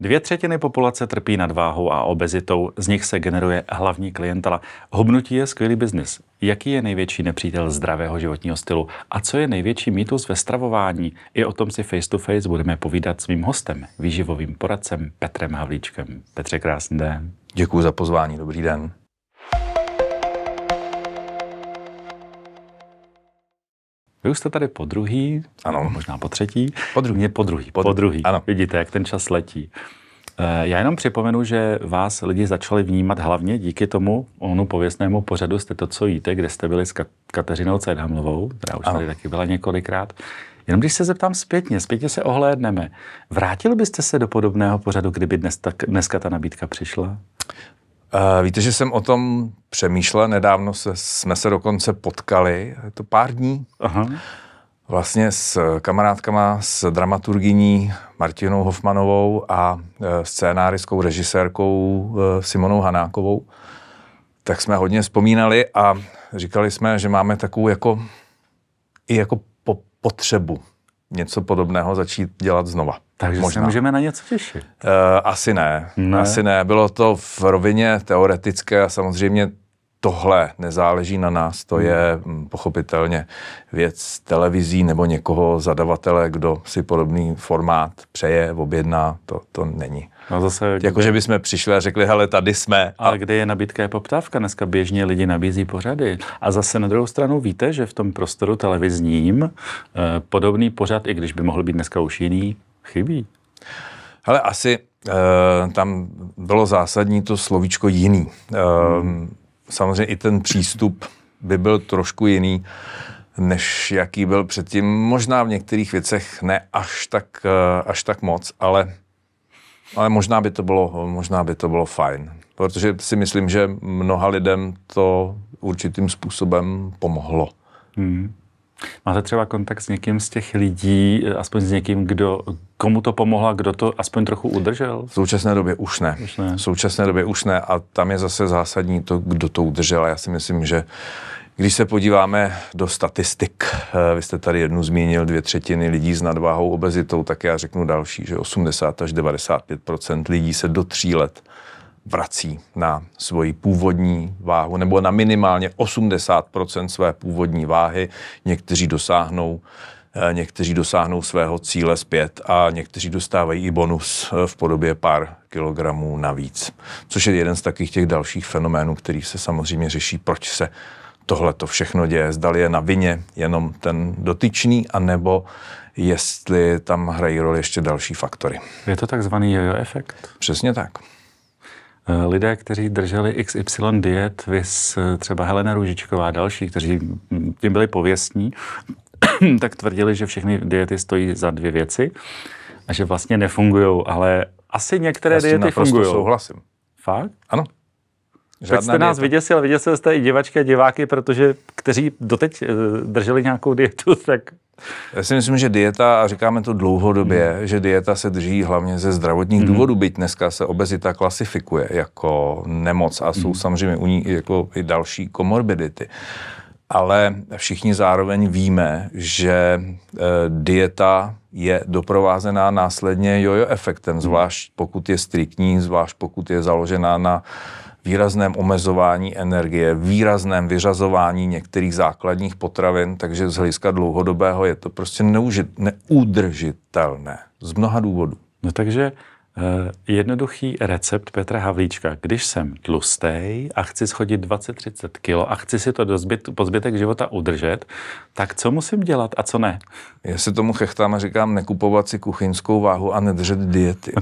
Dvě třetiny populace trpí nadváhou a obezitou, z nich se generuje hlavní klientela. Hubnutí je skvělý biznis. Jaký je největší nepřítel zdravého životního stylu a co je největší mýtus ve stravování? I o tom si face to face budeme povídat svým hostem, výživovým poradcem Petrem Havlíčkem. Petře, krásný den. Děkuji za pozvání, dobrý den. Vy už jste tady po druhý, ano. možná po třetí. Po druhý. Mě po druhý, po, po druhý. Ano. Vidíte, jak ten čas letí. Eh, já jenom připomenu, že vás lidi začali vnímat hlavně díky tomu onu pověstnému pořadu Jste to, co jíte, kde jste byli s Kateřinou Cedhamlovou, která už ano. tady taky byla několikrát. Jenom když se zeptám zpětně, zpětně se ohlédneme, vrátil byste se do podobného pořadu, kdyby dnes, ta, dneska ta nabídka přišla? Eh, víte, že jsem o tom přemýšlel, nedávno se, jsme se dokonce potkali, je to pár dní, Aha. vlastně s kamarádkama, s dramaturgyní Martinou Hofmanovou a eh, scénáriskou režisérkou eh, Simonou Hanákovou, tak jsme hodně vzpomínali a říkali jsme, že máme takovou jako, i jako po, potřebu něco podobného začít dělat znova. Takže Možná. se můžeme na něco těšit. Uh, asi ne. ne. Asi ne. Bylo to v rovině teoretické a samozřejmě tohle nezáleží na nás, to je hmm. mm, pochopitelně věc televizí nebo někoho zadavatele, kdo si podobný formát přeje, objedná, to, to není. No zase, jako, že bychom přišli a řekli, hele, tady jsme. A... Ale kde je nabídka, je poptávka. Dneska běžně lidi nabízí pořady. A zase na druhou stranu víte, že v tom prostoru televizním eh, podobný pořad, i když by mohl být dneska už jiný, chybí? Ale asi e, tam bylo zásadní to slovíčko jiný. E, hmm. Samozřejmě i ten přístup by byl trošku jiný, než jaký byl předtím. Možná v některých věcech ne až tak, eh, až tak moc, ale, ale možná, by to bylo, možná by to bylo fajn. Protože si myslím, že mnoha lidem to určitým způsobem pomohlo. Hmm. Máte třeba kontakt s někým z těch lidí, eh, aspoň s někým, kdo, komu to pomohla, kdo to aspoň trochu udržel? V současné době už ne. už ne. V současné době už ne a tam je zase zásadní to, kdo to udržel. Já si myslím, že když se podíváme do statistik, eh, vy jste tady jednu zmínil, dvě třetiny lidí s nadváhou, obezitou, tak já řeknu další, že 80 až 95 lidí se do tří let vrací na svoji původní váhu nebo na minimálně 80 své původní váhy. Někteří dosáhnou eh, někteří dosáhnou svého cíle zpět a někteří dostávají i bonus eh, v podobě pár kilogramů navíc. Což je jeden z takových těch dalších fenoménů, který se samozřejmě řeší, proč se tohle to všechno děje. Zdali je na vině jenom ten dotyčný, anebo jestli tam hrají roli ještě další faktory. Je to takzvaný jojo efekt? Přesně tak. Eh, lidé, kteří drželi XY diet, vys eh, třeba Helena Růžičková a další, kteří hm, tím byli pověstní, tak tvrdili, že všechny diety stojí za dvě věci a že vlastně nefungují, ale asi některé Já diety fungují. souhlasím. Fakt? Ano. Žádná tak jste nás vyděsil, vyděsil jste i divačky a diváky, protože kteří doteď eh, drželi nějakou dietu, tak... Já si myslím, že dieta, a říkáme to dlouhodobě, hmm. že dieta se drží hlavně ze zdravotních hmm. důvodů, byť dneska se obezita klasifikuje jako nemoc a jsou hmm. samozřejmě u ní jako i další komorbidity. Ale všichni zároveň víme, že eh, dieta je doprovázená následně jojo efektem, hmm. zvlášť pokud je striktní, zvlášť pokud je založená na uh, výrazném omezování energie, výrazném vyřazování některých základních potravin, takže z hlediska dlouhodobého je to prostě neužit, neudržitelné z mnoha důvodů. No takže eh, Jednoduchý recept Petra Havlíčka. Když jsem tlustej a chci schodit 20-30 kilo a chci si to do zbyt, po zbytek života udržet, tak co musím dělat a co ne? Já se tomu chechtám a říkám nekupovat si kuchyňskou váhu a nedržet diety.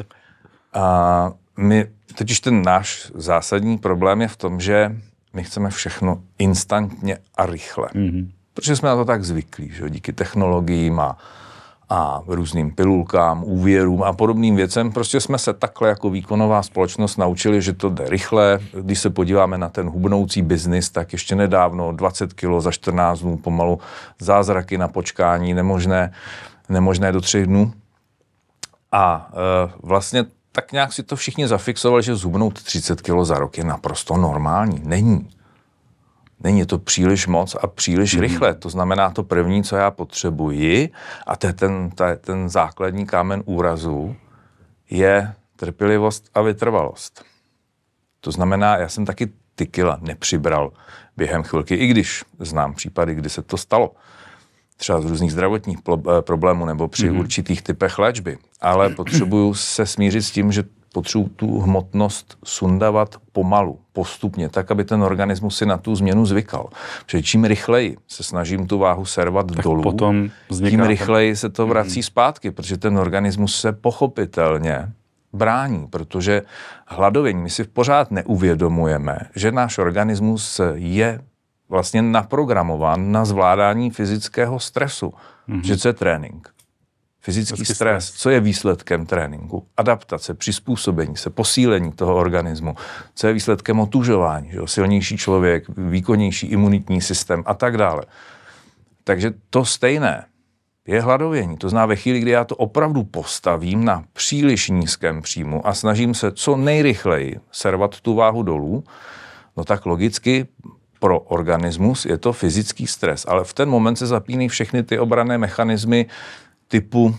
a my, totiž ten náš zásadní problém je v tom, že my chceme všechno instantně a rychle. Mm-hmm. Protože jsme na to tak zvyklí, že díky technologiím a, a různým pilulkám, úvěrům a podobným věcem, prostě jsme se takhle jako výkonová společnost naučili, že to jde rychle. Když se podíváme na ten hubnoucí biznis, tak ještě nedávno 20 kilo za 14 dnů pomalu, zázraky na počkání, nemožné, nemožné do 3 dnů. A e, vlastně tak nějak si to všichni zafixovali, že zubnout 30 kg za rok je naprosto normální. Není. Není to příliš moc a příliš mm-hmm. rychle. To znamená to první, co já potřebuji, a to je ten, to je ten základní kámen úrazu, je trpělivost a vytrvalost. To znamená, já jsem taky ty kila nepřibral během chvilky, i když znám případy, kdy se to stalo třeba z různých zdravotních eh, problémů nebo při mm-hmm. určitých typech léčby, ale potřebuju se smířit s tím, že potřebuji tu hmotnost sundavat pomalu, postupně, tak, aby ten organismus si na tu změnu zvykal. Protože čím rychleji se snažím tu váhu servat tak dolů, potom tím rychleji se to vrací mm-hmm. zpátky, protože ten organismus se pochopitelně brání, protože hladovění my si pořád neuvědomujeme, že náš organismus je vlastně naprogramován na zvládání fyzického stresu. Mm-hmm. Že co je trénink? Fyzický stres. stres. Co je výsledkem tréninku? Adaptace, přizpůsobení se, posílení toho organismu. Co je výsledkem otužování? Že Silnější člověk, výkonnější imunitní systém a tak dále. Takže to stejné je hladovění. To zná ve chvíli, kdy já to opravdu postavím na příliš nízkém příjmu a snažím se co nejrychleji servat tu váhu dolů, no tak logicky pro organismus je to fyzický stres, ale v ten moment se zapínají všechny ty obrané mechanismy typu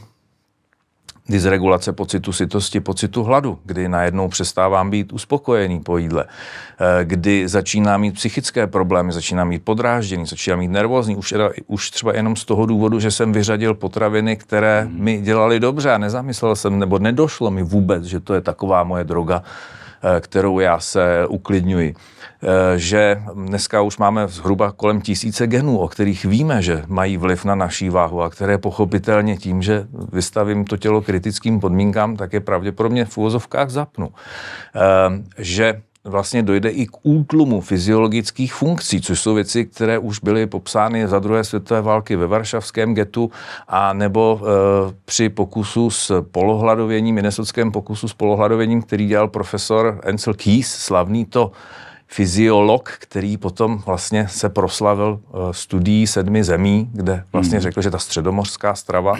dysregulace pocitu sytosti, pocitu hladu, kdy najednou přestávám být uspokojený po jídle, eh, kdy začínám mít psychické problémy, začínám mít podrážděný, začínám mít nervózní, už, už třeba jenom z toho důvodu, že jsem vyřadil potraviny, které mhm. mi dělaly dobře a nezamyslel jsem, nebo nedošlo mi vůbec, že to je taková moje droga, Eh, kterou já se uklidňuji. Eh, že dneska už máme zhruba kolem tisíce genů, o kterých víme, že mají vliv na naší váhu a které pochopitelně tím, že vystavím to tělo kritickým podmínkám, tak je pravděpodobně v úvozovkách zapnu. Eh, že vlastně dojde i k útlumu fyziologických funkcí, což jsou věci, které už byly popsány za druhé světové války ve varšavském getu a nebo e, při pokusu s polohladověním, minnesotském pokusu s polohladověním, který dělal profesor Ansel Keys, slavný to fyziolog, který potom vlastně se proslavil eh, studií sedmi zemí, kde vlastně mm. řekl, že ta středomořská strava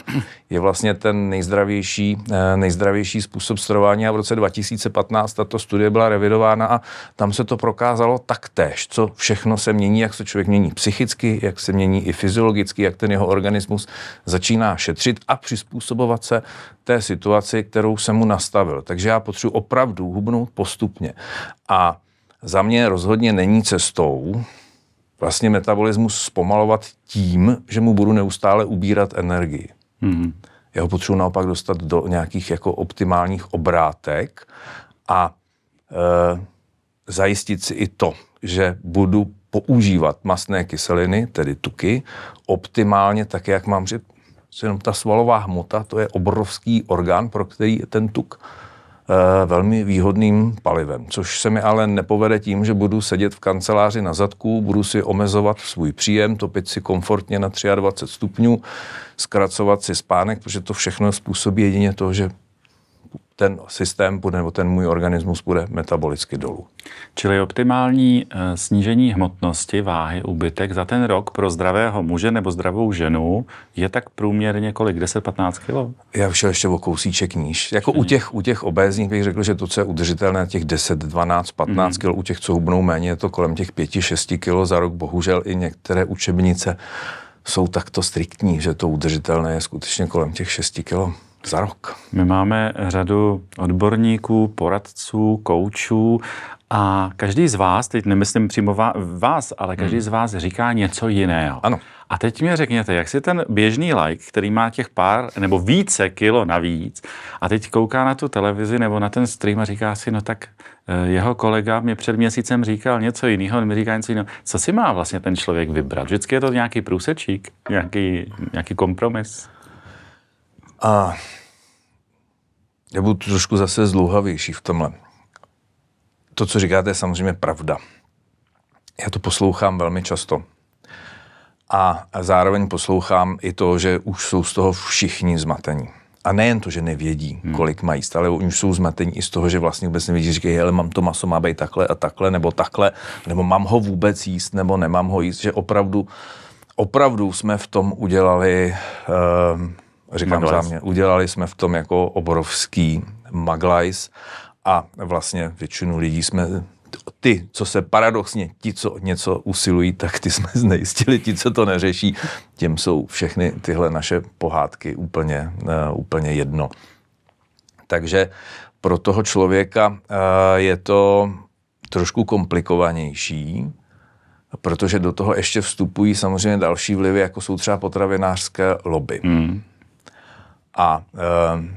je vlastně ten nejzdravější, eh, nejzdravější způsob stravování a v roce 2015 tato studie byla revidována a tam se to prokázalo taktéž, co všechno se mění, jak se člověk mění psychicky, jak se mění i fyziologicky, jak ten jeho organismus začíná šetřit a přizpůsobovat se té situaci, kterou jsem mu nastavil. Takže já potřebuji opravdu hubnout postupně. A za mě rozhodně není cestou vlastně metabolismus zpomalovat tím, že mu budu neustále ubírat energii. Mm-hmm. Já ho potřebuji naopak dostat do nějakých jako optimálních obrátek a e, zajistit si i to, že budu používat masné kyseliny, tedy tuky, optimálně tak, jak mám, že jenom ta svalová hmota, to je obrovský orgán, pro který je ten tuk Eh, velmi výhodným palivem, což se mi ale nepovede tím, že budu sedět v kanceláři na zadku, budu si omezovat svůj příjem, topit si komfortně na 23 stupňů, zkracovat si spánek, protože to všechno způsobí jedině to, že ten systém bude, nebo ten můj organismus bude metabolicky dolů. Čili optimální eh, snížení hmotnosti, váhy, ubytek za ten rok pro zdravého muže nebo zdravou ženu je tak průměrně kolik? 10-15 kg? Já šel ještě o kousíček níž. Jako u těch, u těch obézních bych řekl, že to, co je udržitelné, těch 10, 12, 15 mm. kg, u těch, co hubnou méně, je to kolem těch 5-6 kg za rok. Bohužel i některé učebnice jsou takto striktní, že to udržitelné je skutečně kolem těch 6 kg za rok. My máme řadu odborníků, poradců, koučů a každý z vás, teď nemyslím přímo vás, ale každý hmm. z vás říká něco jiného. Ano. A teď mi řekněte, jak si ten běžný like, který má těch pár nebo více kilo navíc a teď kouká na tu televizi nebo na ten stream a říká si, no tak eh, jeho kolega mě před měsícem říkal něco jiného, on mi říká něco jiného. Co si má vlastně ten člověk vybrat? Vždycky je to nějaký průsečík, nějaký, nějaký kompromis. A já budu trošku zase zlouhavější v tomhle. To, co říkáte, je samozřejmě pravda. Já to poslouchám velmi často. A zároveň poslouchám i to, že už jsou z toho všichni zmatení. A nejen to, že nevědí, hmm. kolik mají jíst, už jsou zmatení i z toho, že vlastně vůbec nevědí, říkají, ale mám to maso, má být takhle a takhle, nebo takhle, nebo mám ho vůbec jíst, nebo nemám ho jíst, že opravdu, opravdu jsme v tom udělali uh, říkám za mě, udělali jsme v tom jako obrovský maglajs a vlastně většinu lidí jsme ty, co se paradoxně, ti, co něco usilují, tak ty jsme znejistili, ti, co to neřeší, těm jsou všechny tyhle naše pohádky úplně, uh, úplně jedno. Takže pro toho člověka uh, je to trošku komplikovanější, protože do toho ještě vstupují samozřejmě další vlivy, jako jsou třeba potravinářské lobby. Mm a ehm,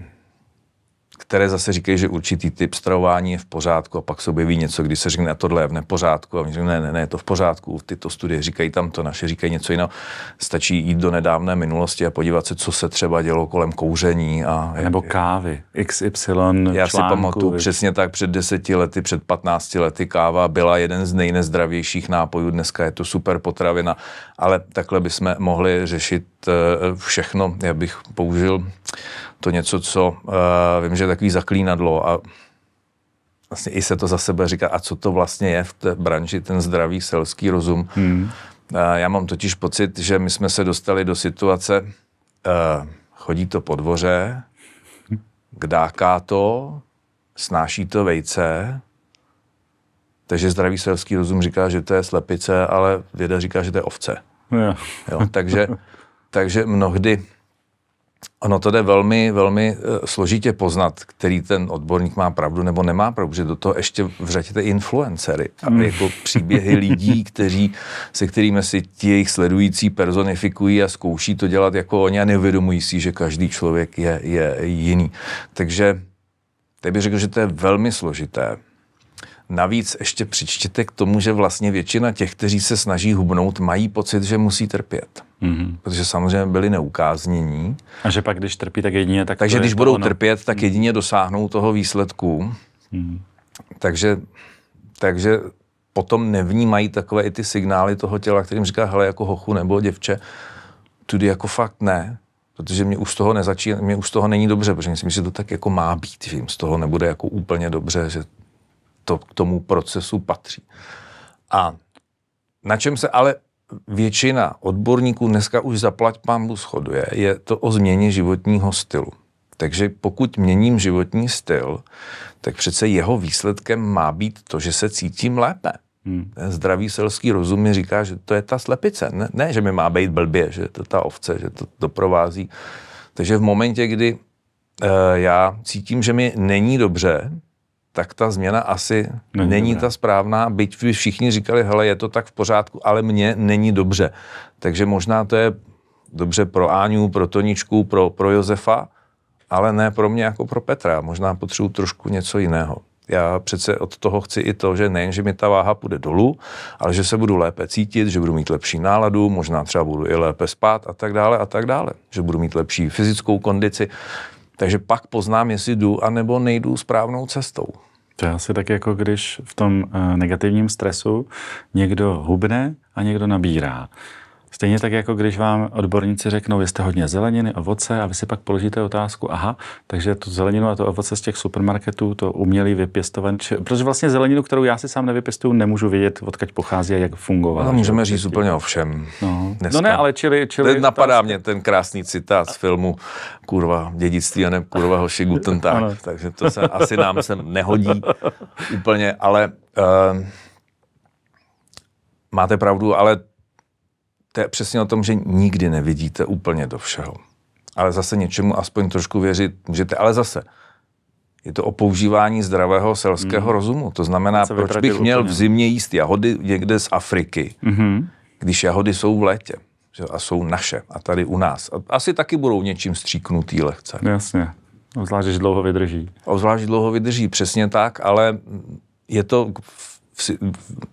které zase říkají, že určitý typ stravování je v pořádku a pak se objeví něco, když se řekne, tohle je v nepořádku a oni říkají, ne, ne, ne, je to v pořádku, tyto studie říkají tam to, naše říkají něco jiného. Stačí jít do nedávné minulosti a podívat se, co se třeba dělo kolem kouření. A, Nebo kávy, XY Já článku, si pamatuju přesně tak, před deseti lety, před 15 lety káva byla jeden z nejnezdravějších nápojů, dneska je to super potravina, ale takhle bychom mohli řešit eh, všechno. Já bych použil to něco, co uh, vím, že je takový zaklínadlo a vlastně i se to za sebe říká, a co to vlastně je v té branži, ten zdravý selský rozum. Hmm. Uh, já mám totiž pocit, že my jsme se dostali do situace, uh, chodí to po dvoře, kdáká to, snáší to vejce, takže zdravý selský rozum říká, že to je slepice, ale věda říká, že to je ovce. Yeah. Jo, takže, takže mnohdy Ono to jde velmi, velmi eh, složitě poznat, který ten odborník má pravdu nebo nemá pravdu, protože do toho ještě vřetěte influencery. A hmm. jako příběhy lidí, kteří, se kterými si ti jejich sledující personifikují a zkouší to dělat jako oni a neuvědomují si, že každý člověk je, je jiný. Takže teď bych řekl, že to je velmi složité. Navíc ještě přičtěte k tomu, že vlastně většina těch, kteří se snaží hubnout, mají pocit, že musí trpět. Mm-hmm. Protože samozřejmě byli neukáznění. A že pak, když trpí, tak jedině tak. Takže když budou ono. trpět, tak mhm. jedině dosáhnou toho výsledku. Mm-hmm. Takže, takže potom nevnímají takové i ty signály toho těla, kterým říká, hele, jako hochu nebo děvče, tudy jako fakt ne, protože mě už z toho nezačíná, mě už z toho není dobře, protože myslím, že to tak jako má být, že jim z toho nebude jako úplně dobře, že to k tomu procesu patří. A na čem se ale většina odborníků dneska už zaplať pámbu shoduje, je to o změně životního stylu. Takže pokud měním životní styl, tak přece jeho výsledkem má být to, že se cítím lépe. Hmm. Zdravý selský rozum mi říká, že to je ta slepice. Ne, ne že mi má být blbě, že to ta ovce, že to doprovází. Takže v momentě, kdy uh, já cítím, že mi není dobře, tak ta změna asi není, není ta správná, byť by všichni říkali, hele, je to tak v pořádku, ale mně není dobře. Takže možná to je dobře pro Áňu, pro Toničku, pro, pro Josefa, ale ne pro mě jako pro Petra. Možná potřebuji trošku něco jiného. Já přece od toho chci i to, že nejen, že mi ta váha půjde dolů, ale že se budu lépe cítit, že budu mít lepší náladu, možná třeba budu i lépe spát a tak dále a tak dále. Že budu mít lepší fyzickou kondici. Takže pak poznám, jestli jdu anebo nejdu správnou cestou. To je asi tak, jako když v tom eh, negativním stresu někdo hubne a někdo nabírá. Stejně tak, jako když vám odborníci řeknou, jste hodně zeleniny, ovoce a vy si pak položíte otázku, aha, takže tu zeleninu a to ovoce z těch supermarketů, to umělý vypěstované, protože vlastně zeleninu, kterou já si sám nevypěstuju, nemůžu vědět, odkud pochází a jak fungovala. No, můžeme říct úplně o všem. No. no ne, ale čili... čili ten napadá mě ten krásný citát z filmu Kurva dědictví a ne Kurva hoši Guten Tag, takže to se asi nám sem nehodí úplně, ale... Uh, máte pravdu, ale to je přesně o tom, že nikdy nevidíte úplně do všeho. Ale zase něčemu aspoň trošku věřit můžete. Ale zase, je to o používání zdravého selského mm. rozumu. To znamená, to proč bych úplně. měl v zimě jíst jahody někde z Afriky, mm-hmm. když jahody jsou v létě a jsou naše a tady u nás. A asi taky budou něčím stříknutý lehce. Jasně. Obzvlášť, že dlouho vydrží. Obzvlášť dlouho vydrží, přesně tak, ale je to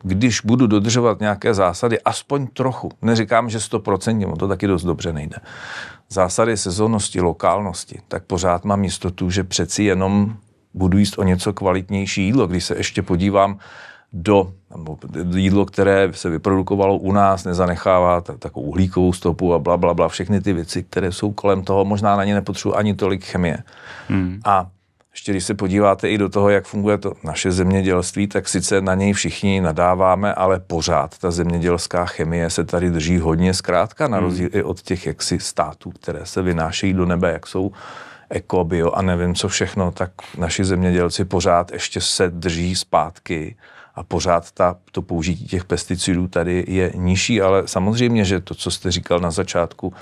když budu dodržovat nějaké zásady, aspoň trochu, neříkám, že 100%, to taky dost dobře nejde, zásady sezónnosti, lokálnosti, tak pořád mám jistotu, že přeci jenom budu jíst o něco kvalitnější jídlo. Když se ještě podívám do jídlo, které se vyprodukovalo u nás, nezanechává takovou uhlíkovou stopu a bla, bla, bla, všechny ty věci, které jsou kolem toho, možná na ně nepotřebuji ani tolik chemie. Hmm. A ještě když se podíváte i do toho, jak funguje to naše zemědělství, tak sice na něj všichni nadáváme, ale pořád ta zemědělská chemie se tady drží hodně zkrátka, na hmm. rozdíl hmm. i od těch jaksi států, které se vynášejí do nebe, jak jsou eko, bio a nevím co všechno, tak naši zemědělci pořád ještě se drží zpátky a pořád ta, to použití těch pesticidů tady je nižší, ale samozřejmě, že to, co jste říkal na začátku,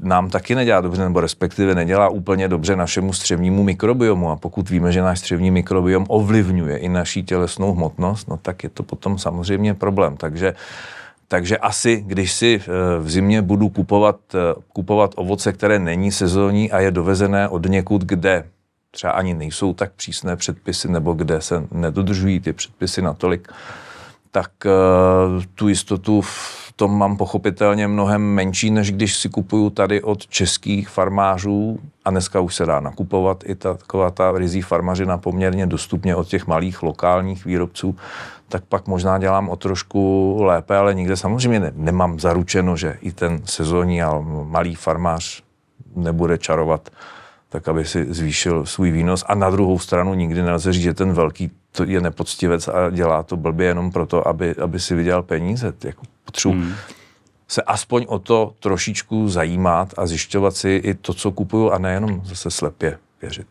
nám taky nedělá dobře, nebo respektive nedělá úplně dobře našemu střevnímu mikrobiomu. A pokud víme, že náš střevní mikrobiom ovlivňuje i naší tělesnou hmotnost, no tak je to potom samozřejmě problém. Takže takže asi, když si eh, v zimě budu kupovat, eh, kupovat ovoce, které není sezónní a je dovezené od někud, kde třeba ani nejsou tak přísné předpisy, nebo kde se nedodržují ty předpisy natolik, tak eh, tu jistotu v tom mám pochopitelně mnohem menší, než když si kupuju tady od českých farmářů a dneska už se dá nakupovat i ta, taková ta rizí farmařina poměrně dostupně od těch malých lokálních výrobců, tak pak možná dělám o trošku lépe, ale nikde samozřejmě ne, nemám zaručeno, že i ten sezónní a malý farmář nebude čarovat tak aby si zvýšil svůj výnos. A na druhou stranu nikdy nelze říct, že ten velký je nepoctivec a dělá to blbě jenom proto, aby, aby si vydělal peníze. Jako potřebuji hmm. se aspoň o to trošičku zajímat a zjišťovat si i to, co kupuju a nejenom zase slepě věřit.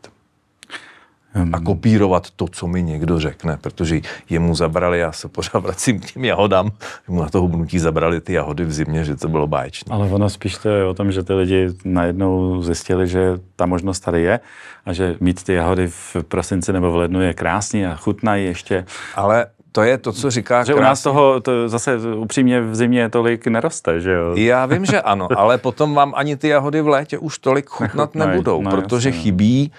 Hmm. A kopírovat to, co mi někdo řekne, protože jemu zabrali, já se pořád vracím k těm jahodám, jemu na to hubnutí zabrali ty jahody v zimě, že to bylo báječné. Ale ono spíš to je o tom, že ty lidi najednou zjistili, že ta možnost tady je a že mít ty jahody v prosinci nebo v lednu je krásný a chutnají ještě. Ale to je to, co říká že krásný. u nás toho to zase upřímně v zimě tolik neroste, že jo? Já vím, že ano, ale potom vám ani ty jahody v létě už tolik chutnat nebudou, no, protože jasně. No. chybí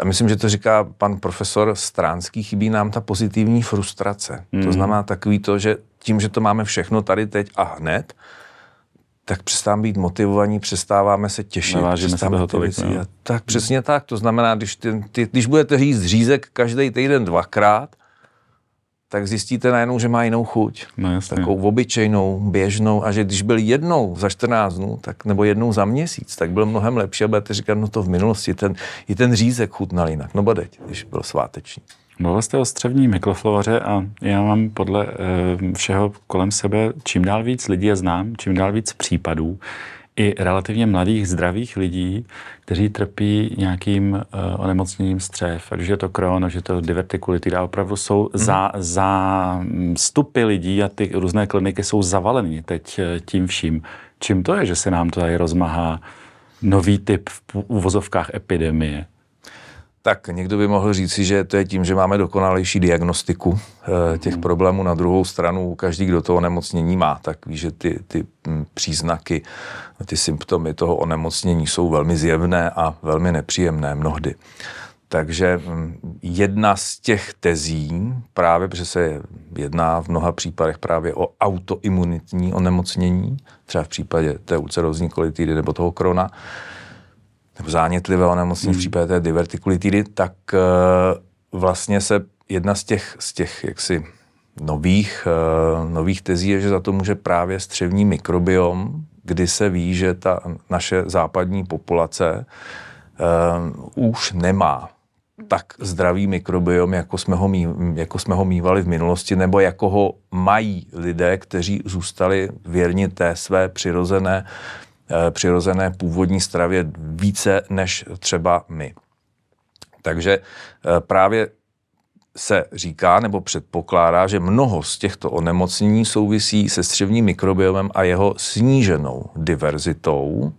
a myslím, že to říká pan profesor Stránský, chybí nám ta pozitivní frustrace. Mm. To hmm. znamená takový to, že tím, že to máme všechno tady teď a hned, tak přestáváme být motivovaní, přestáváme se těšit. Nevážíme se toho tolik. No. Tak přesně tak. To znamená, když, ty, ty, když budete říct řízek každý týden dvakrát, tak zjistíte najednou, že má jinou chuť. No, jasně. Takovou obyčejnou, běžnou a že když byl jednou za 14 dnů, tak, nebo jednou za měsíc, tak byl mnohem lepší a budete říkat, no to v minulosti, ten, i ten řízek chutnal jinak. No badeť, když byl sváteční. Mluvil jste o střevní mikroflovaře a já mám podle e, všeho kolem sebe čím dál víc lidí a znám, čím dál víc případů, i relativně mladých, zdravých lidí, kteří trpí nějakým uh, onemocněním střev, ať už je to Crohn, že to divertikulitida, opravdu jsou hmm. za, za mm, stupy lidí a ty různé kliniky jsou zavaleny teď eh, tím vším. Čím to je, že se nám to tady rozmahá nový typ v uvozovkách epidemie? Tak někdo by mohl říci, že to je tím, že máme dokonalejší diagnostiku eh, těch mhm. problémů. Na druhou stranu každý, kdo toho onemocnění má, tak ví, že ty, ty mm, příznaky, ty symptomy toho onemocnění jsou velmi zjevné a velmi nepříjemné mnohdy. Takže mm, jedna z těch tezí, právě protože se jedná v mnoha případech právě o autoimunitní onemocnění, třeba v případě té ulcerozní kolitidy nebo toho krona, nebo zánětlivé onemocnění hmm. v případě té divertikulitidy, tak eh, vlastně se jedna z těch, z těch jaksi nových, eh, nových tezí je, že za to může právě střevní mikrobiom, kdy se ví, že ta naše západní populace uh, už nemá tak zdravý mikrobiom, jako jsme, ho mý, jako jsme ho mývali v minulosti, nebo jako ho mají lidé, kteří zůstali věrni té své přirozené Eh, přirozené původní stravě více než třeba my. Takže eh, právě se říká nebo předpokládá, že mnoho z těchto onemocnění souvisí se střevním mikrobiomem a jeho sníženou diverzitou,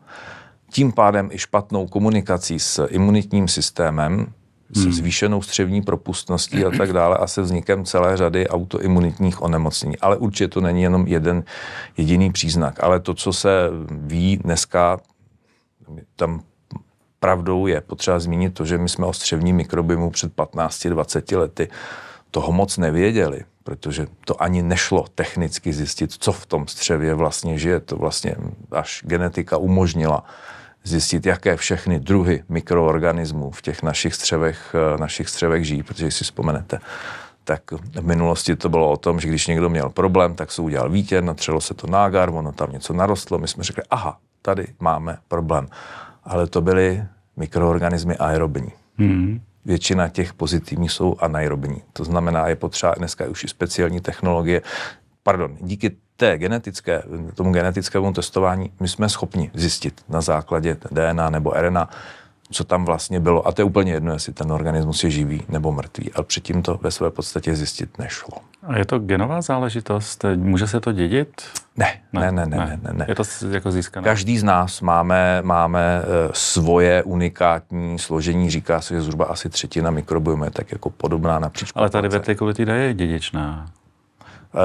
tím pádem i špatnou komunikací s imunitním systémem, se hmm. zvýšenou střevní propustností a tak dále a se vznikem celé řady autoimunitních onemocnění. Ale určitě to není jenom jeden jediný příznak. Ale to, co se ví dneska, tam pravdou je potřeba zmínit to, že my jsme o střevní mikrobimu před 15-20 lety toho moc nevěděli, protože to ani nešlo technicky zjistit, co v tom střevě vlastně žije. To vlastně až genetika umožnila zjistit, jaké všechny druhy mikroorganismů v těch našich střevech, eh, našich střevech žijí, protože si vzpomenete, tak v minulosti to bylo o tom, že když někdo měl problém, tak se udělal výtěr, natřelo se to nágar, ono tam něco narostlo, my jsme řekli, aha, tady máme problém. Ale to byly mikroorganismy aerobní. Hmm. Většina těch pozitivních jsou anaerobní. To znamená, je potřeba dneska už i speciální technologie. Pardon, díky té genetické, tomu genetickému testování my jsme schopni zjistit na základě DNA nebo RNA, co tam vlastně bylo. A to je úplně jedno, jestli ten organismus je živý nebo mrtvý. Ale předtím to ve své podstatě zjistit nešlo. A je to genová záležitost? Může se to dědit? Ne, ne, ne, ne, ne. ne, ne. Je to jako získané? Každý z nás máme, máme eh, svoje unikátní složení, říká se, že zhruba asi třetina mikrobiomu je tak jako podobná napříč. Ale tady vertikulitida je dědičná. Uh,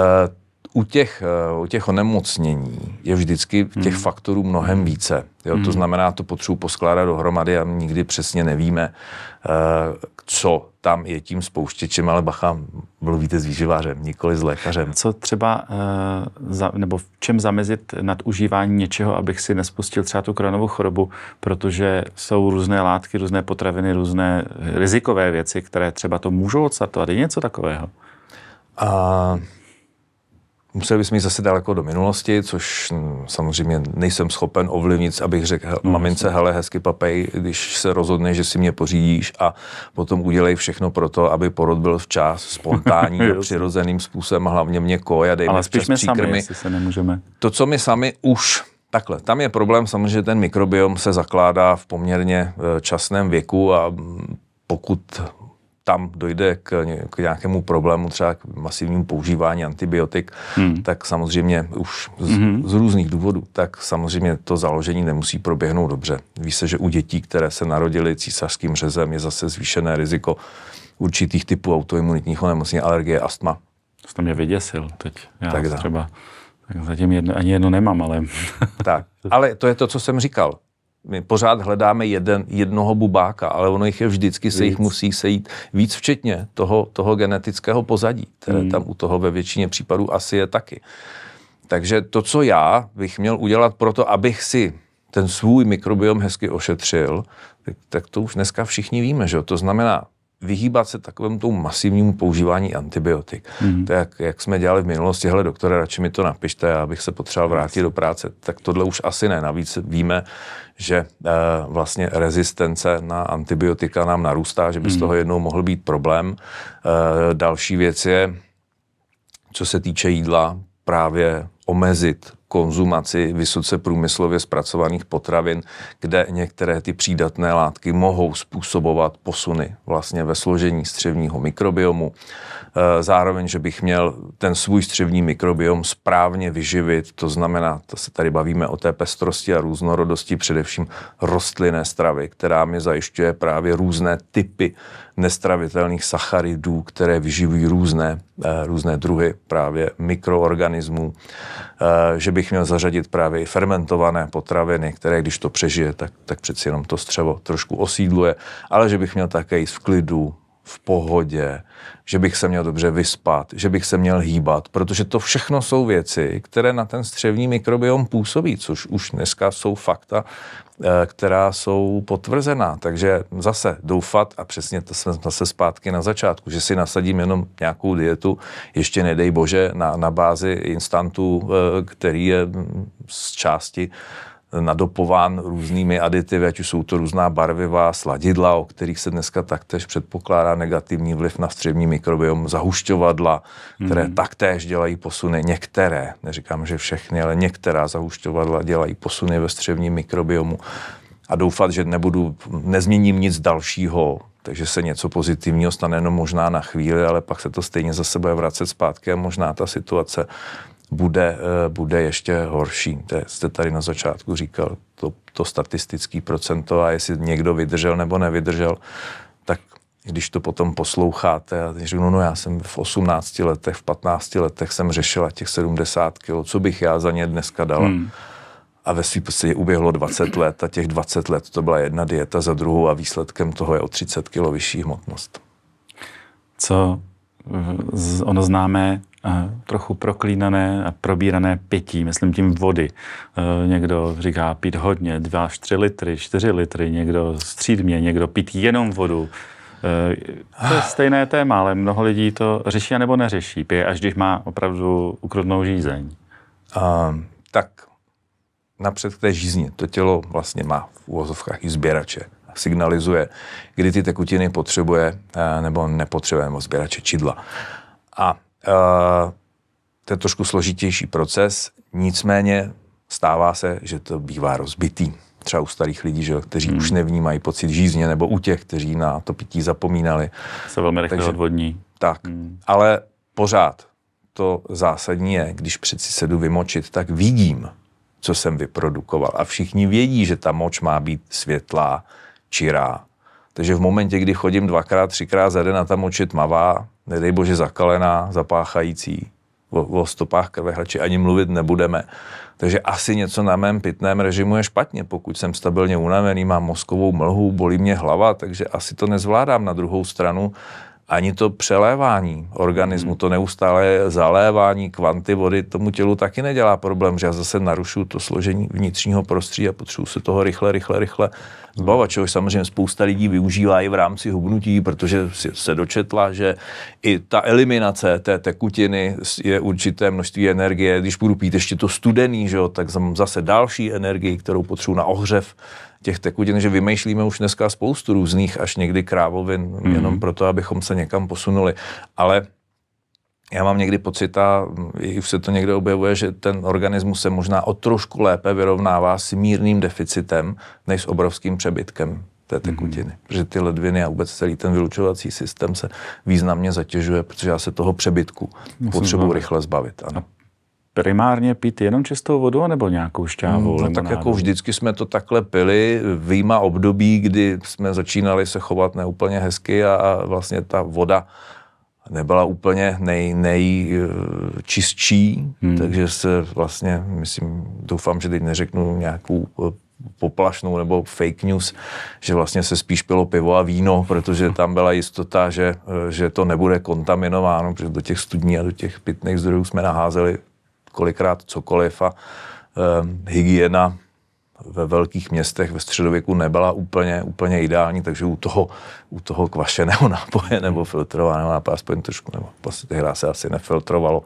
u těch, eh, u těch onemocnění je vždycky těch hmm. faktorů mnohem více. Jo? Hmm. To znamená, to potřebuji poskládat dohromady a nikdy přesně nevíme, eh, co tam je tím spouštěčem, ale bacha, mluvíte s výživářem, nikoli s lékařem. Co třeba, eh, nebo v čem zamezit nadužívání něčeho, abych si nespustil třeba tu kronovou chorobu, protože jsou různé látky, různé potraviny, různé rizikové věci, které třeba to můžou odstartovat. Je něco takového? A... Uh Museli bychom jít zase daleko do minulosti, což mm, samozřejmě nejsem schopen ovlivnit, abych řekl no, mamince, hele, hezky papej, když se rozhodne, že si mě pořídíš a potom udělej všechno pro to, aby porod byl včas, spontánní, přirozeným způsobem, hlavně mě a dej Ale spíš my sami, se nemůžeme. To, co my sami už Takhle, tam je problém samozřejmě, že ten mikrobiom se zakládá v poměrně e, časném věku a pokud tam dojde k, k nějakému problému, třeba k masivnímu používání antibiotik, hmm. tak samozřejmě už z, hmm. z různých důvodů, tak samozřejmě to založení nemusí proběhnout dobře. Ví se, že u dětí, které se narodily císařským řezem, je zase zvýšené riziko určitých typů autoimunitních onemocnění, alergie, astma. To jste mě vyděsil teď. Já tak třeba tak zatím jedno, ani jedno nemám, ale... tak, ale to je to, co jsem říkal. My pořád hledáme jeden, jednoho bubáka, ale ono jich je vždycky, víc. se jich musí sejít víc, včetně toho, toho genetického pozadí, které hmm. tam u toho ve většině případů asi je taky. Takže to, co já bych měl udělat pro to, abych si ten svůj mikrobiom hezky ošetřil, tak, tak to už dneska všichni víme, že To znamená vyhýbat se takovému tomu masivnímu používání antibiotik. Mm. To jak, jak jsme dělali v minulosti, hele doktore, radši mi to napište, já bych se potřeboval vrátit do práce. Tak tohle už asi ne. Navíc víme, že e, vlastně rezistence na antibiotika nám narůstá, že by mm. z mhm. toho jednou mohl být problém. E, další věc je, co se týče jídla, právě omezit konzumaci vysoce průmyslově zpracovaných potravin, kde některé ty přídatné látky mohou způsobovat posuny vlastně ve složení střevního mikrobiomu. E, zároveň, že bych měl ten svůj střevní mikrobiom správně vyživit, to znamená, to se tady bavíme o té pestrosti a různorodosti především rostlinné stravy, která mi zajišťuje právě různé typy nestravitelných sacharidů, které vyživují různé, e, různé druhy právě mikroorganismů, e, že by bych měl zařadit právě i fermentované potraviny, které když to přežije, tak, tak přeci jenom to střevo trošku osídluje, ale že bych měl také jíst v klidu, v pohodě, že bych se měl dobře vyspat, že bych se měl hýbat, protože to všechno jsou věci, které na ten střevní mikrobiom působí, což už dneska jsou fakta, eh, která jsou potvrzená. Takže zase doufat, a přesně to jsme zase zpátky na začátku, že si nasadím jenom nějakou dietu, ještě nedej bože, na, na bázi instantů, eh, který je z části nadopován různými aditivy, ať už jsou to různá barviva, sladidla, o kterých se dneska taktéž předpokládá negativní vliv na střevní mikrobiom, zahušťovadla, které mm-hmm. taktéž dělají posuny, některé, neříkám, že všechny, ale některá zahušťovadla dělají posuny ve střevním mikrobiomu a doufat, že nebudu, nezměním nic dalšího, takže se něco pozitivního stane, jenom možná na chvíli, ale pak se to stejně za sebe vracet zpátky a možná ta situace bude, eh, bude ještě horší. To jste tady na začátku říkal, to, to statistický procento a jestli někdo vydržel nebo nevydržel, tak když to potom posloucháte a říkám, no, no já jsem v 18 letech, v 15 letech jsem řešila těch 70 kg, co bych já za ně dneska dala. Hmm. A ve svým podstatě uběhlo 20 let a těch 20 let to byla jedna dieta za druhou a výsledkem toho je o 30 kg vyšší hmotnost. Co ono známe eh, trochu proklínané a probírané pití, myslím tím vody. Eh, někdo říká pít hodně, dva, až litry, čtyři litry, někdo střídmě, někdo pít jenom vodu. Eh, to je ah. stejné téma, ale mnoho lidí to řeší nebo neřeší. Pije, až když má opravdu ukrutnou žízeň. Um, tak napřed k té žízně, To tělo vlastně má v úvozovkách i sběrače. Signalizuje, kdy ty tekutiny potřebuje eh, nebo nepotřebuje, nebo sběrače čidla. A to je trošku složitější proces, nicméně stává se, že to bývá rozbitý. Třeba u starých lidí, že, kteří hmm. už nevnímají pocit žízně, nebo u těch, kteří na to pití zapomínali. Se velmi rychle Takže, odvodní. Tak, hmm. ale pořád to zásadní je, když přeci se vymočit, tak vidím, co jsem vyprodukoval. A všichni vědí, že ta moč má být světlá, čirá. Takže v momentě, kdy chodím dvakrát, třikrát za den a ta moč je tmavá, nedej bože zakalená, zapáchající, o, o stopách krvehrači ani mluvit nebudeme. Takže asi něco na mém pitném režimu je špatně. Pokud jsem stabilně unavený, mám mozkovou mlhu, bolí mě hlava, takže asi to nezvládám na druhou stranu ani to přelévání organismu, hmm. to neustále zalévání kvanty vody tomu tělu taky nedělá problém, že já zase narušuju to složení vnitřního prostředí a potřebuji se toho rychle, rychle, rychle zbavovat, hmm. čehož samozřejmě spousta lidí využívá i v rámci hubnutí, protože se dočetla, že i ta eliminace té tekutiny je určité množství energie. Když budu pít ještě to studený, že jo, tak zase další energii, kterou potřebuji na ohřev těch tekutin, že vymýšlíme už dneska spoustu různých až někdy krávovin, mm-hmm. jenom proto, abychom se někam posunuli. Ale já mám někdy pocit, a už se to někde objevuje, že ten organismus se možná o trošku lépe vyrovnává s mírným deficitem, než s obrovským přebytkem té mhm. tekutiny. Mm-hmm. Protože ty ledviny a vůbec celý ten vylučovací systém se významně zatěžuje, protože já se toho přebytku potřebuji rychle zbavit. Ano. A primárně pít jenom čistou vodu anebo nějakou šťávu? Hmm, no, tak jako vždycky jsme to takhle pili, výjima období, kdy jsme začínali se chovat neúplně hezky a, a vlastně ta voda nebyla úplně nej, nejčistší, eh, hmm. takže se vlastně, myslím, doufám, že teď neřeknu nějakou eh, poplašnou nebo fake news, že vlastně se spíš pilo pivo a víno, protože tam byla jistota, že, eh, že to nebude kontaminováno, protože do těch studní a do těch pitných zdrojů jsme naházeli kolikrát cokoliv a eh, hygiena ve velkých městech ve středověku nebyla úplně, úplně ideální, takže u toho, u toho kvašeného nápoje nebo filtrovaného nápoje, aspoň trošku, nebo tehdy prostě se asi nefiltrovalo,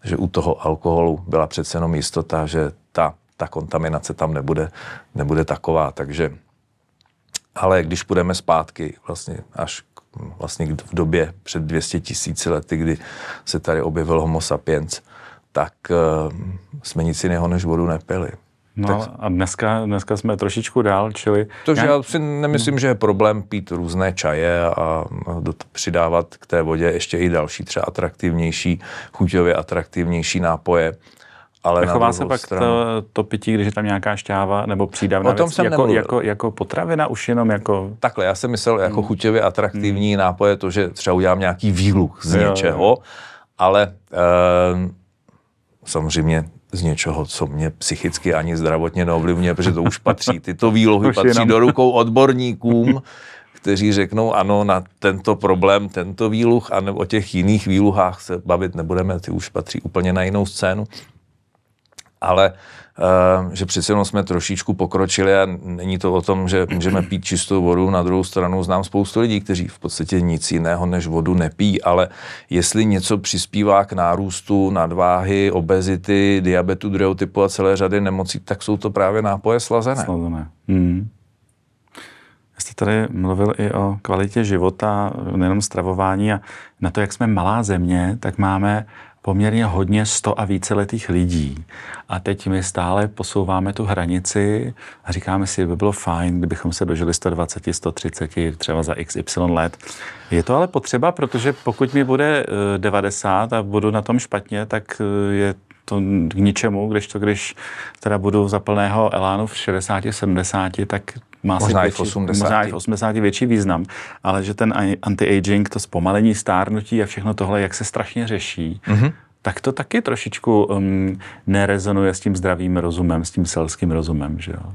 takže u toho alkoholu byla přece jenom jistota, že ta, ta kontaminace tam nebude, nebude taková, takže ale když půjdeme zpátky vlastně až vlastně v době před 200 tisíci lety, kdy se tady objevil homo sapiens, tak eh, jsme nic jiného než vodu nepili. No tak... a dneska, dneska jsme trošičku dál, čili... To, já... já si nemyslím, že je problém pít různé čaje a přidávat k té vodě ještě i další třeba atraktivnější, chuťově atraktivnější nápoje. Ale Chová se pak stranu. to, to pití, když je tam nějaká šťáva nebo přídavná o tom věc, jsem jako, jako, jako potravina už jenom jako... Takhle, já jsem myslel jako hmm. chuťově atraktivní hmm. nápoje, to, že třeba udělám nějaký výluk z jo, něčeho, jo. ale... Uh, samozřejmě z něčeho, co mě psychicky ani zdravotně neovlivňuje, protože to už patří, tyto výlohy patří jenom. do rukou odborníkům, kteří řeknou, ano, na tento problém, tento výluh, a o těch jiných výluhách se bavit nebudeme, ty už patří úplně na jinou scénu ale uh, že přece jenom jsme trošičku pokročili a není to o tom, že můžeme pít čistou vodu. Na druhou stranu znám spoustu lidí, kteří v podstatě nic jiného než vodu nepí, ale jestli něco přispívá k nárůstu nadváhy, obezity, diabetu druhého typu a celé řady nemocí, tak jsou to právě nápoje slazené. Slazené. Hmm. Jste tady mluvil i o kvalitě života, nejenom stravování a na to, jak jsme malá země, tak máme poměrně hodně 100 a více letých lidí. A teď my stále posouváme tu hranici a říkáme si, by bylo fajn, kdybychom se dožili 120, 130, třeba za x, y let. Je to ale potřeba, protože pokud mi bude 90 eh, a budu na tom špatně, tak eh, je to k ničemu, když to, když teda budu za plného elánu v 60, 70, tak má možná i v 80. Možná i v 80 větší význam, ale že ten anti-aging, to zpomalení stárnutí a všechno tohle, jak se strašně řeší, mm-hmm tak to taky trošičku um, nerezonuje s tím zdravým rozumem, s tím selským rozumem, že jo?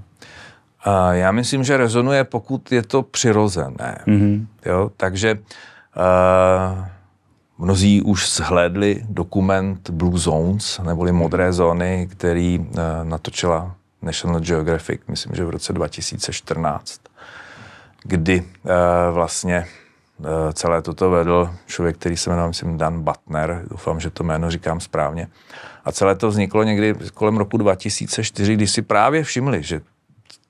A já myslím, že rezonuje, pokud je to přirozené. Mm-hmm. Jo? Takže uh, mnozí už shlédli dokument Blue Zones, neboli Modré zóny, který uh, natočila National Geographic, myslím, že v roce 2014, kdy eh, vlastně eh, celé toto vedl člověk, který se jmenoval, myslím, Dan Butner, doufám, že to jméno říkám správně. A celé to vzniklo někdy kolem roku 2004, kdy si právě všimli, že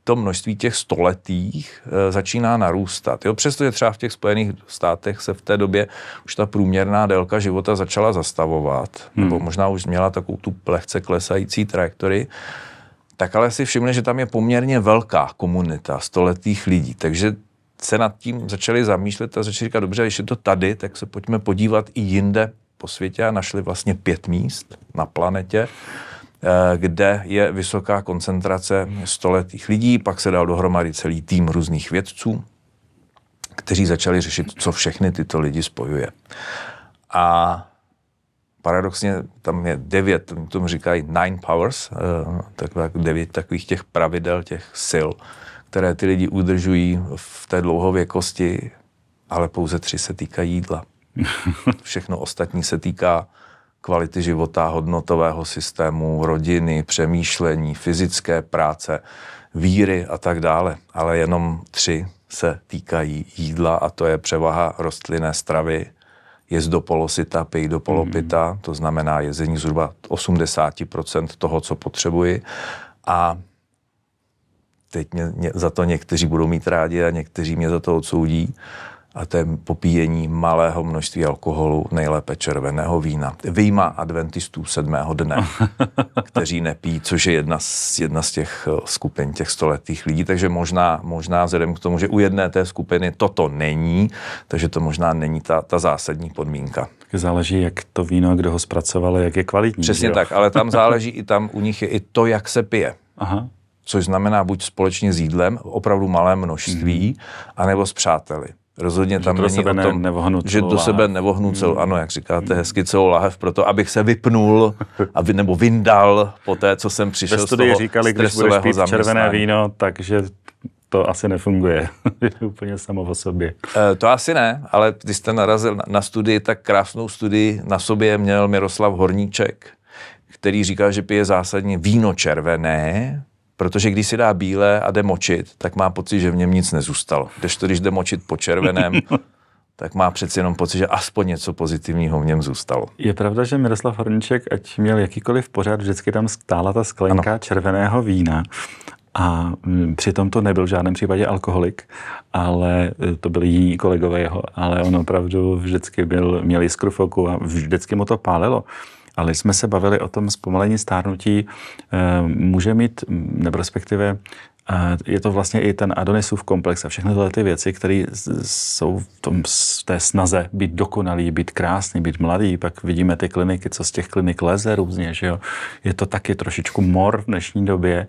to množství těch stoletých e, začíná narůstat. Jo, přestože třeba v těch Spojených státech se v té době už ta průměrná délka života začala zastavovat, hmm. nebo možná už měla takovou tu lehce klesající trajektorii, tak ale si všimli, že tam je poměrně velká komunita stoletých lidí, takže se nad tím začali zamýšlet a začali říkat, dobře, když je to tady, tak se pojďme podívat i jinde po světě a našli vlastně pět míst na planetě, eh, kde je vysoká koncentrace stoletých lidí, pak se dal dohromady celý tým různých vědců, kteří začali řešit, co všechny tyto lidi spojuje. A paradoxně tam je devět, tomu říkají nine powers, eh, tak, tak devět takových těch pravidel, těch sil, které ty lidi udržují v té dlouhověkosti, ale pouze tři se týkají jídla. Všechno ostatní se týká kvality života, hodnotového systému, rodiny, přemýšlení, fyzické práce, víry a tak dále. Ale jenom tři se týkají jídla a to je převaha rostlinné stravy, jez do polosita, pij do polopita, mm. to znamená jezení zhruba 80% toho, co potřebuji. A teď mě, mě, za to někteří budou mít rádi a někteří mě za to odsoudí, a to je popíjení malého množství alkoholu, nejlépe červeného vína. Výjima adventistů sedmého dne, kteří nepíjí, což je jedna z, jedna z těch eh, skupin těch stoletých lidí, takže možná, možná vzhledem k tomu, že u jedné té skupiny toto není, takže to možná není ta, ta zásadní podmínka. Záleží, jak to víno, kdo ho zpracoval, jak je kvalitní. Přesně jo? tak, ale tam záleží i tam, u nich je i to, jak se pije. Aha což znamená buď společně s jídlem, opravdu malé množství, mm-hmm. anebo s přáteli. Rozhodně že tam to není sebe o tom, ne, že do sebe nevohnu celou, hmm. ano, jak říkáte, hmm. hezky celou láhev, to, abych se vypnul vy, nebo vyndal po té, co jsem přišel Ve z toho říkali, když budeš pít červené víno, takže to asi nefunguje úplně samo o sobě. E, to asi ne, ale když jste narazil na, na studii, tak krásnou studii na sobě měl Miroslav Horníček, který říká, že pije zásadně víno červené, Protože když si dá bílé a jde močit, tak má pocit, že v něm nic nezůstalo. Když to, když jde močit po červeném, tak má přeci jenom pocit, že aspoň něco pozitivního v něm zůstalo. Je pravda, že Miroslav Horníček, ať měl jakýkoliv pořád, vždycky tam stála ta sklenka ano. červeného vína. A mm, přitom to nebyl v žádném případě alkoholik, ale e, to byli jiní kolegové jeho, ale on opravdu vždycky byl, měl jiskru foku a vždycky mu to pálilo ale jsme se bavili o tom zpomalení stárnutí, eh, může mít, nebo respektive eh, je to vlastně i ten Adonisův komplex a všechny tyhle ty věci, které jsou v, tom, v té snaze být dokonalý, být krásný, být mladý. Pak vidíme ty kliniky, co z těch klinik leze různě, že jo. Je to taky trošičku mor v dnešní době.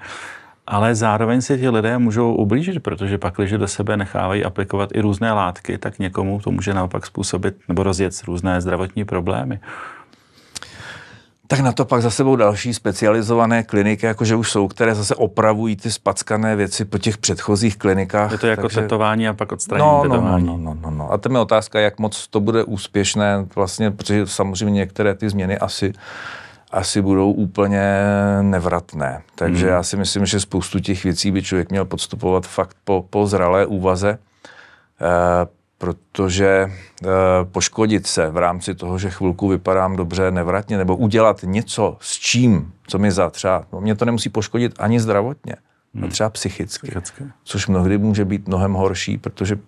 Ale zároveň si ti lidé můžou ublížit, protože pak, když do sebe nechávají aplikovat i různé látky, tak někomu to může naopak způsobit nebo rozjet různé zdravotní problémy tak na to pak za sebou další specializované kliniky, jakože už jsou, které zase opravují ty spackané věci po těch předchozích klinikách. Je to jako takže... tetování a pak odstranění no, No, no, no, no, no. A to je otázka, jak moc to bude úspěšné, vlastně, protože samozřejmě některé ty změny asi asi budou úplně nevratné. Takže hmm. já si myslím, že spoustu těch věcí by člověk měl podstupovat fakt po, po zralé úvaze. E, protože e, poškodit se v rámci toho, že chvilku vypadám dobře nevratně, nebo udělat něco s čím, co mi za no, mě to nemusí poškodit ani zdravotně, hmm. třeba psychicky, psychicky, což mnohdy může být mnohem horší, protože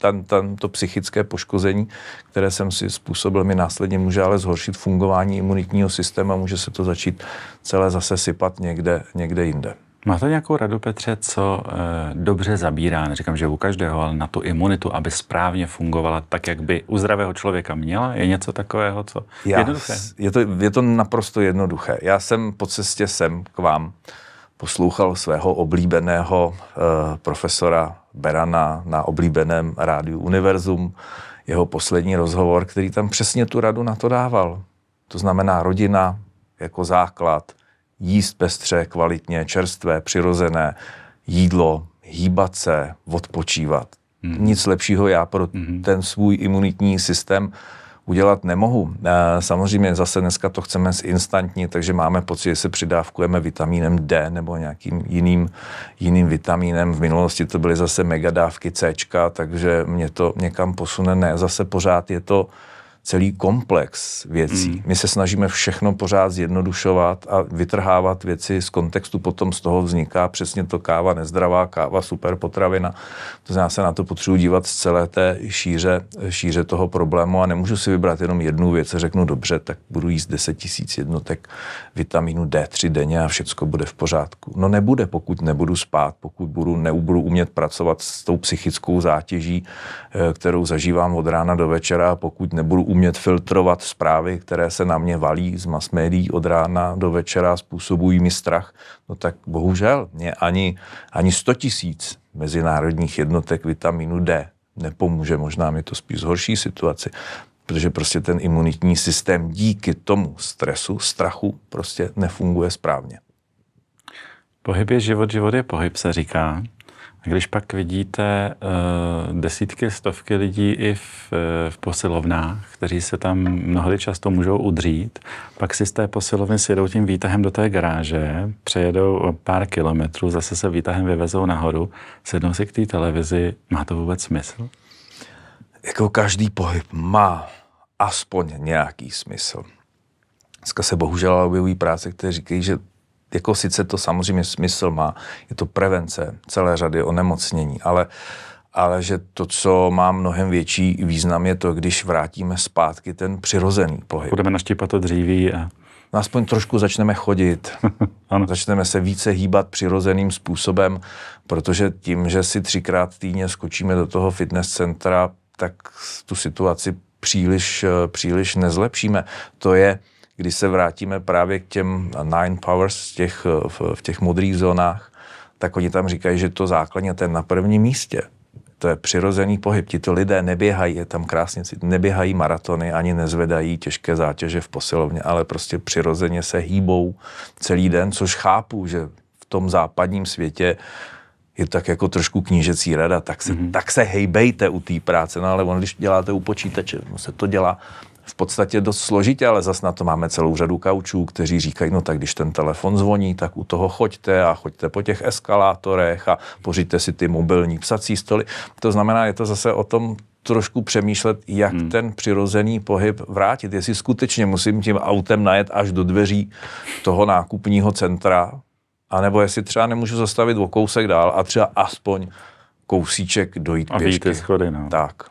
tam, tam to psychické poškození, které jsem si způsobil, mi následně může ale zhoršit fungování imunitního systému a může se to začít celé zase sypat někde, někde jinde. Máte nějakou radu, Petře, co e, dobře zabírá, neříkám, že u každého, ale na tu imunitu, aby správně fungovala tak, jak by u zdravého člověka měla? Je něco takového, co Já, jednoduché? Je to, je to naprosto jednoduché. Já jsem po cestě sem k vám poslouchal svého oblíbeného e, profesora Berana na oblíbeném rádiu Univerzum, jeho poslední rozhovor, který tam přesně tu radu na to dával. To znamená rodina jako základ, jíst pestře, kvalitně, čerstvé, přirozené jídlo, hýbat se, odpočívat. Hmm. Nic lepšího já pro hmm. ten svůj imunitní systém udělat nemohu. Eh, samozřejmě zase dneska to chceme instantní takže máme pocit, že se přidávkujeme vitamínem D nebo nějakým jiným, jiným vitamínem. V minulosti to byly zase megadávky C, takže mě to někam posune. Ne, zase pořád je to celý komplex věcí. Mm. My se snažíme všechno pořád zjednodušovat a vytrhávat věci z kontextu, potom z toho vzniká přesně to káva, nezdravá káva, super potravina. To znamená, se na to potřebuji dívat z celé té šíře, šíře toho problému a nemůžu si vybrat jenom jednu věc a řeknu dobře, tak budu jíst 10 tisíc jednotek vitamínu D3 denně a všechno bude v pořádku. No nebude, pokud nebudu spát, pokud budu, nebudu umět pracovat s tou psychickou zátěží, eh, kterou zažívám od rána do večera, pokud nebudu umět filtrovat zprávy, které se na mě valí z mass médií od rána do večera, způsobují mi strach, no tak bohužel mě ani, ani 100 tisíc mezinárodních jednotek vitamínu D nepomůže, možná mi to spíš zhorší situaci, protože prostě ten imunitní systém díky tomu stresu, strachu prostě nefunguje správně. Pohyb je život, život je pohyb, se říká. Když pak vidíte uh, desítky, stovky lidí i v, uh, v posilovnách, kteří se tam mnohdy často můžou udřít, pak si z té posilovny sjedou tím výtahem do té garáže, přejedou pár kilometrů, zase se výtahem vyvezou nahoru, sednou si k té televizi. Má to vůbec smysl? Jako každý pohyb má aspoň nějaký smysl. Dneska se bohužel objevují práce, které říkají, že jako sice to samozřejmě smysl má, je to prevence celé řady onemocnění, ale ale že to, co má mnohem větší význam, je to, když vrátíme zpátky ten přirozený pohyb. Budeme naštípat to dříví a... No, aspoň trošku začneme chodit. ano. Začneme se více hýbat přirozeným způsobem, protože tím, že si třikrát týdně skočíme do toho fitness centra, tak tu situaci příliš, příliš nezlepšíme. To je kdy se vrátíme právě k těm nine powers těch, eh, v, v těch modrých zónách, tak oni tam říkají, že to základně ten na prvním místě. To je přirozený pohyb. Tito lidé neběhají, je tam krásně cít, neběhají maratony, ani nezvedají těžké zátěže v posilovně, ale prostě přirozeně se hýbou celý den, což chápu, že v tom západním světě je tak jako trošku knížecí rada, tak se, mm-hmm. tak se hejbejte u té práce, no ale on, když děláte u počítače, no se to dělá v podstatě dost složitě, ale zas na to máme celou řadu kaučů, kteří říkají, no tak když ten telefon zvoní, tak u toho choďte a choďte po těch eskalátorech a pořiďte si ty mobilní psací stoly. To znamená, je to zase o tom trošku přemýšlet, jak hmm. ten přirozený pohyb vrátit. Jestli skutečně musím tím autem najet až do dveří toho nákupního centra, anebo jestli třeba nemůžu zastavit o kousek dál a třeba aspoň kousíček dojít a pěšky. A schody, no. Tak.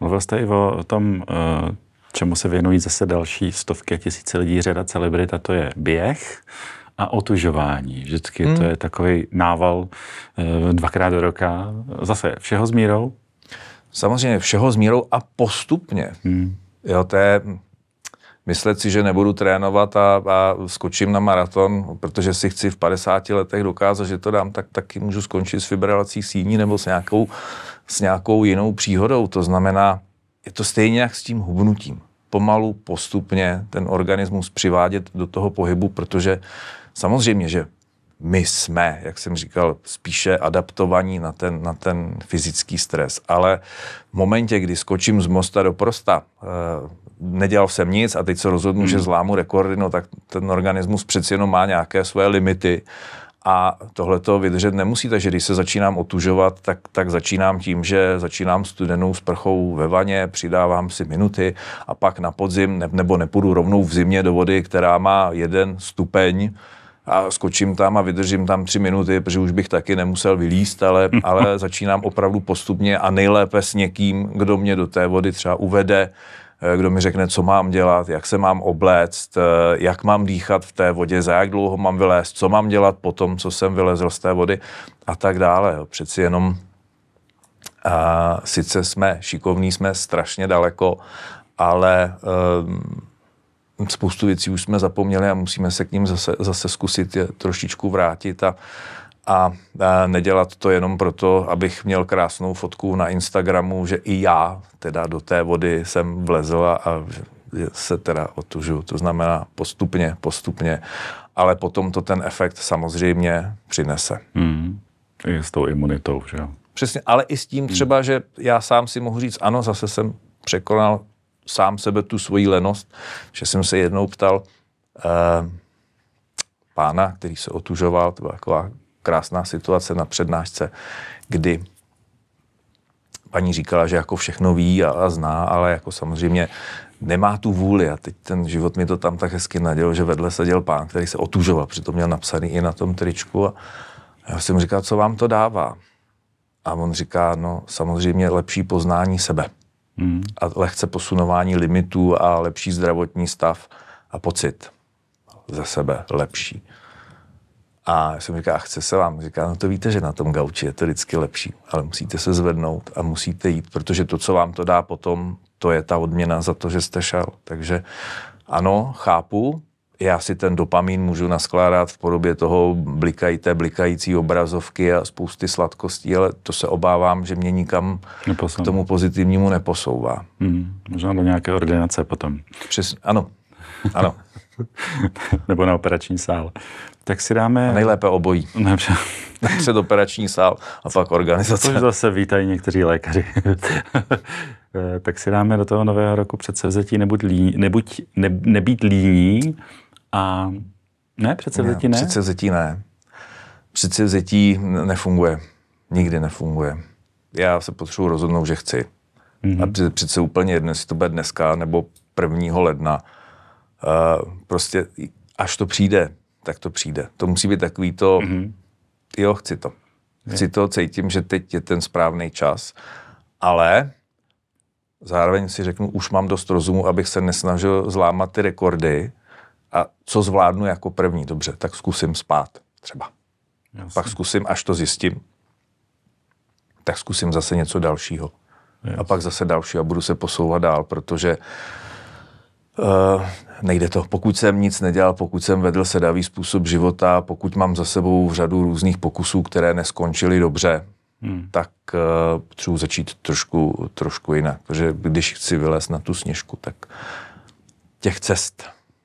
Mluvil jste i o tom uh, čemu se věnují zase další stovky a tisíce lidí, řada celebrit, a to je běh a otužování. Vždycky hmm. to je takový nával eh, dvakrát do roka. Zase všeho s mírou? Samozřejmě všeho s mírou a postupně. Hmm. Jo, to je, myslet si, že nebudu trénovat a, a skočím na maraton, protože si chci v 50 letech dokázat, že to dám, tak taky můžu skončit s fibrilací síní nebo s nějakou, s nějakou jinou příhodou. To znamená, je to stejně jak s tím hubnutím. Pomalu, postupně ten organismus přivádět do toho pohybu, protože samozřejmě, že my jsme, jak jsem říkal, spíše adaptovaní na ten, na ten fyzický stres. Ale v momentě, kdy skočím z mosta do prosta, e, nedělal jsem nic a teď se rozhodnu, hmm. že zlámu rekordy, no tak ten organismus přeci jenom má nějaké své limity a tohle to vydržet nemusí, takže když se začínám otužovat, tak, tak začínám tím, že začínám studenou sprchou ve vaně, přidávám si minuty a pak na podzim, ne, nebo nepůjdu rovnou v zimě do vody, která má jeden stupeň, a skočím tam a vydržím tam tři minuty, protože už bych taky nemusel vylíst, ale, ale začínám opravdu postupně a nejlépe s někým, kdo mě do té vody třeba uvede, Eh, kdo mi řekne, co mám dělat, jak se mám obléct, eh, jak mám dýchat v té vodě, za jak dlouho mám vylézt, co mám dělat po tom, co jsem vylezl z té vody a tak dále. Přeci jenom a sice jsme šikovní, jsme strašně daleko, ale um, spoustu věcí už jsme zapomněli a musíme se k ním zase, zase zkusit trošičku vrátit a uh, a nedělat to jenom proto, abych měl krásnou fotku na Instagramu, že i já teda do té vody jsem vlezla a se teda otužu. To znamená postupně, postupně, ale potom to ten efekt samozřejmě přinese. Hmm. I s tou imunitou, že jo? Přesně, ale i s tím hmm. třeba, že já sám si mohu říct, ano, zase jsem překonal sám sebe tu svoji lenost, že jsem se jednou ptal, eh, pána, který se otužoval, to byla taková krásná situace na přednášce, kdy paní říkala, že jako všechno ví a, a zná, ale jako samozřejmě nemá tu vůli. A teď ten život mi to tam tak hezky naděl, že vedle seděl pán, který se otužoval, přitom měl napsaný i na tom tričku. A já jsem říkal, co vám to dává? A on říká, no samozřejmě lepší poznání sebe. Hmm. A lehce posunování limitů a lepší zdravotní stav a pocit za sebe lepší. A já jsem říkal, chce se vám. Říká, no to víte, že na tom gauči je to vždycky lepší, ale musíte se zvednout a musíte jít, protože to, co vám to dá potom, to je ta odměna za to, že jste šel. Takže ano, chápu, já si ten dopamin můžu naskládat v podobě toho blikajíte, blikající obrazovky a spousty sladkostí, ale to se obávám, že mě nikam neposouvá. k tomu pozitivnímu neposouvá. Hmm, možná do nějaké ordinace potom. Přes, ano. ano. Nebo na operační sál. Tak si dáme... A nejlépe obojí. Dobře. Před operační sál a pak organizace. Což zase vítají někteří lékaři. Eh, tak si dáme do toho nového roku předsevzetí nebuď líní, nebuď, ne, nebýt líní a ne, předsevzetí ne? Předsevzetí ne. Předsevzetí nefunguje. Nikdy nefunguje. Já se potřebuji rozhodnout, že chci. Mm-hmm. A přece úplně jedno, jestli to bude dneska nebo 1. ledna. Uh, prostě až to přijde, tak to přijde. To musí být takový to, mm-hmm. jo, chci to. Chci to, cítím, že teď je ten správný čas, ale zároveň si řeknu, už mám dost rozumu, abych se nesnažil zlámat ty rekordy a co zvládnu jako první, dobře, tak zkusím spát třeba. Jasně. Pak zkusím, až to zjistím, tak zkusím zase něco dalšího. Jasně. A pak zase další a budu se posouvat dál, protože uh, Uh, nejde to. Pokud jsem nic nedělal, pokud jsem vedl sedavý způsob života, pokud mám za sebou řadu různých pokusů, které neskončily dobře, hmm. tak uh, začít trošku, trošku jinak. Protože když chci vylézt na tu sněžku, tak těch cest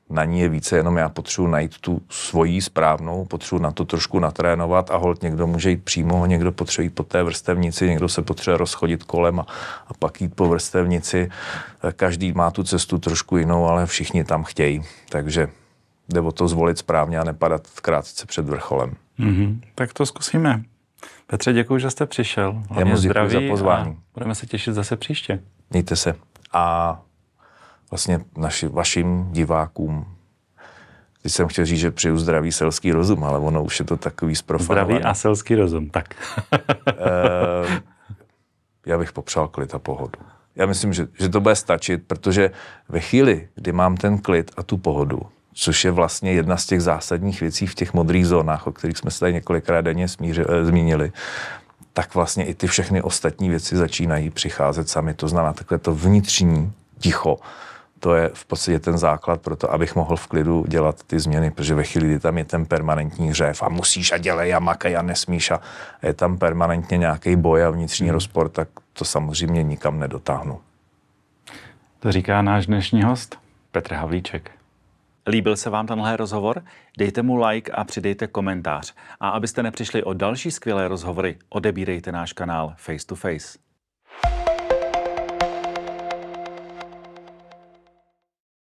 na ní je více, jenom já potřebuji najít tu svoji správnou, potřebuji na to trošku natrénovat a holt někdo může jít přímo, někdo potřebuje jít po té vrstevnici, někdo se potřebuje rozchodit kolem a, a pak jít po vrstevnici. Každý má tu cestu trošku jinou, ale všichni tam chtějí, takže jde o to zvolit správně a nepadat krátce před vrcholem. Mm-hmm. Tak to zkusíme. Petře, děkuji, že jste přišel. Hlavně Já moc zdraví za pozvání. budeme se těšit zase příště. Mějte se. A vlastně naši, vašim divákům. Teď jsem chtěl říct, že přeju zdravý selský rozum, ale ono už je to takový zprofanovaný. Zdravý a selský rozum, tak. Eh, já bych popřál klid a pohodu. Já myslím, že, že to bude stačit, protože ve chvíli, kdy mám ten klid a tu pohodu, což je vlastně jedna z těch zásadních věcí v těch modrých zónách, o kterých jsme se tady několikrát denně smíři, eh, zmínili, tak vlastně i ty všechny ostatní věci začínají přicházet sami. To znamená takhle to vnitřní ticho, to je v podstatě ten základ pro to, abych mohl v klidu dělat ty změny, protože ve chvíli, kdy tam je ten permanentní řev a musíš a dělej a makej a nesmíš a je tam permanentně nějaký boj a vnitřní hmm. rozpor, tak to samozřejmě nikam nedotáhnu. To říká náš dnešní host Petr Havlíček. Líbil se vám tenhle rozhovor? Dejte mu like a přidejte komentář. A abyste nepřišli o další skvělé rozhovory, odebírejte náš kanál Face to Face.